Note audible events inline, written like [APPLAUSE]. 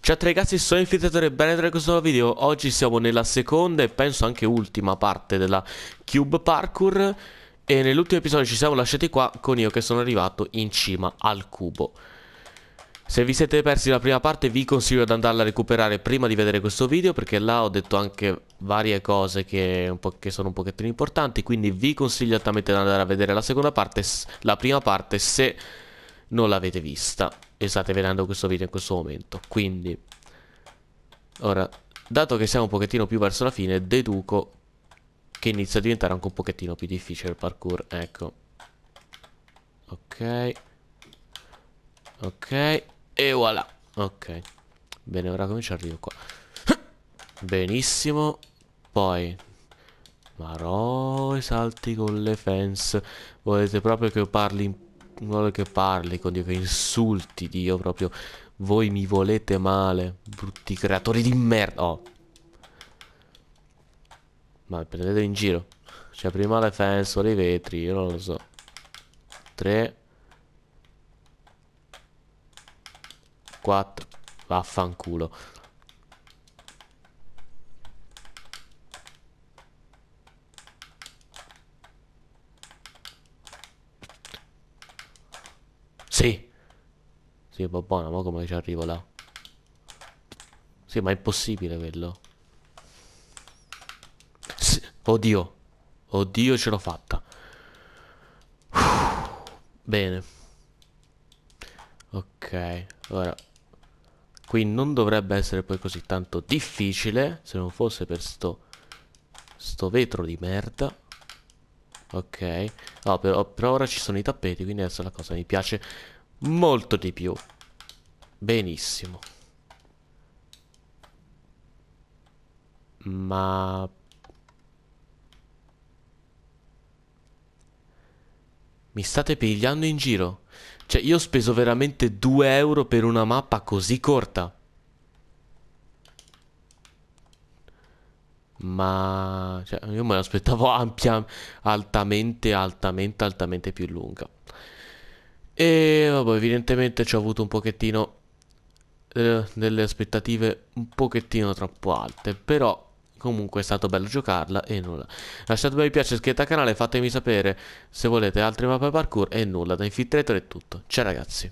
Ciao a tutti ragazzi, sono Infiltratore e benvenuti in questo nuovo video Oggi siamo nella seconda e penso anche ultima parte della Cube Parkour E nell'ultimo episodio ci siamo lasciati qua con io che sono arrivato in cima al cubo se vi siete persi la prima parte vi consiglio di andarla a recuperare prima di vedere questo video perché là ho detto anche varie cose che, che sono un pochettino importanti quindi vi consiglio altamente di andare a vedere la seconda parte, la prima parte se non l'avete vista e state vedendo questo video in questo momento. Quindi, ora, dato che siamo un pochettino più verso la fine deduco che inizia a diventare anche un pochettino più difficile il parkour, ecco. Ok. Ok. E voilà Ok Bene ora come ci arrivo qua [COUGHS] Benissimo Poi Marò i salti con le fence Volete proprio che parli Volete che parli con Dio Che insulti Dio proprio Voi mi volete male Brutti creatori di merda Oh ma prendete in giro Cioè prima le fence o i vetri Io non lo so 3 4 Vaffanculo Sì Sì, buona, ma come ci arrivo là? Sì, ma è impossibile quello sì. Oddio Oddio, ce l'ho fatta Bene Ok, ora Qui non dovrebbe essere poi così tanto difficile, se non fosse per sto, sto vetro di merda. Ok, oh, però, per ora ci sono i tappeti, quindi adesso la cosa mi piace molto di più. Benissimo. Ma Mi state pigliando in giro. Cioè, io ho speso veramente 2 euro per una mappa così corta. Ma... Cioè, io me l'aspettavo [LAUGHS] ampia... Altamente, altamente, altamente più lunga. E vabbè, evidentemente ci ho avuto un pochettino... Eh, delle aspettative un pochettino troppo alte. Però Comunque è stato bello giocarla e nulla. lasciate Lasciatemi mi piace, iscrivetevi al canale, fatemi sapere se volete altre mappe parkour e nulla. Da Infiltrator è tutto. Ciao ragazzi.